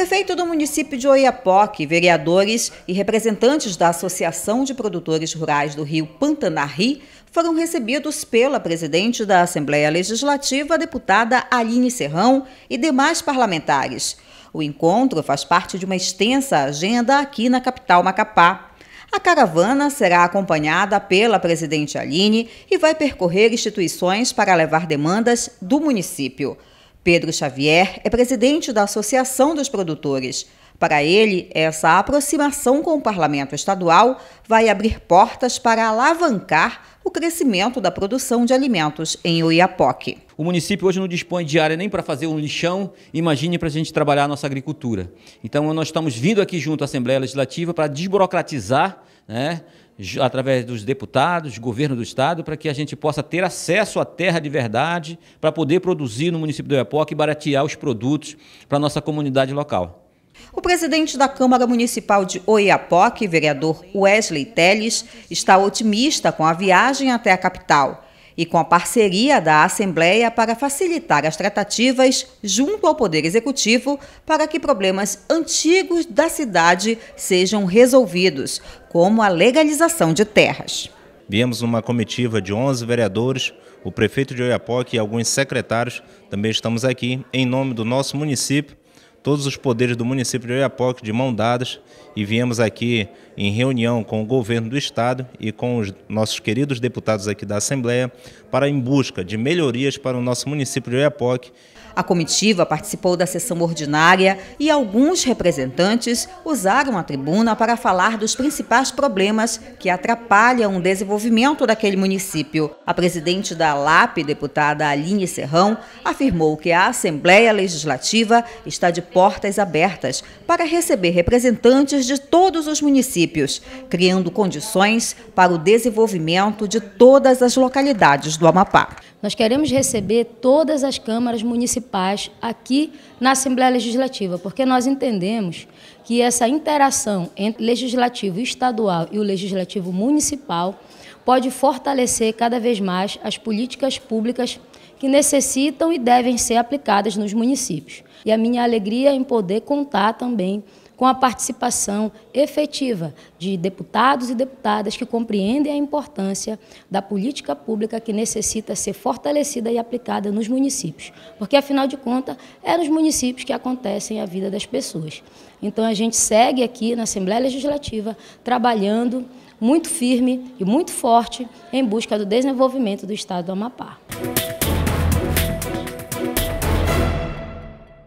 prefeito do município de Oiapoque, vereadores e representantes da Associação de Produtores Rurais do Rio Pantanarri foram recebidos pela presidente da Assembleia Legislativa, deputada Aline Serrão, e demais parlamentares. O encontro faz parte de uma extensa agenda aqui na capital Macapá. A caravana será acompanhada pela presidente Aline e vai percorrer instituições para levar demandas do município. Pedro Xavier é presidente da Associação dos Produtores. Para ele, essa aproximação com o parlamento estadual vai abrir portas para alavancar o crescimento da produção de alimentos em Uiapoque. O município hoje não dispõe de área nem para fazer um lixão, imagine para a gente trabalhar a nossa agricultura. Então, nós estamos vindo aqui junto à Assembleia Legislativa para desburocratizar né, através dos deputados, governo do estado, para que a gente possa ter acesso à terra de verdade, para poder produzir no município do Oiapoque e baratear os produtos para a nossa comunidade local. O presidente da Câmara Municipal de Oiapoque, vereador Wesley Teles, está otimista com a viagem até a capital e com a parceria da Assembleia para facilitar as tratativas junto ao Poder Executivo para que problemas antigos da cidade sejam resolvidos, como a legalização de terras. Viemos numa comitiva de 11 vereadores, o prefeito de Oiapoque e alguns secretários também estamos aqui em nome do nosso município todos os poderes do município de Oiapoque de mão dadas e viemos aqui em reunião com o governo do estado e com os nossos queridos deputados aqui da Assembleia para em busca de melhorias para o nosso município de Oiapoque. A comitiva participou da sessão ordinária e alguns representantes usaram a tribuna para falar dos principais problemas que atrapalham o desenvolvimento daquele município. A presidente da LAP, deputada Aline Serrão, afirmou que a Assembleia Legislativa está de portas abertas para receber representantes de todos os municípios, criando condições para o desenvolvimento de todas as localidades do Amapá. Nós queremos receber todas as câmaras municipais aqui na Assembleia Legislativa, porque nós entendemos que essa interação entre o legislativo estadual e o legislativo municipal pode fortalecer cada vez mais as políticas públicas que necessitam e devem ser aplicadas nos municípios. E a minha alegria é em poder contar também com a participação efetiva de deputados e deputadas que compreendem a importância da política pública que necessita ser fortalecida e aplicada nos municípios, porque afinal de contas é nos municípios que acontecem a vida das pessoas. Então a gente segue aqui na Assembleia Legislativa trabalhando muito firme e muito forte em busca do desenvolvimento do Estado do Amapá.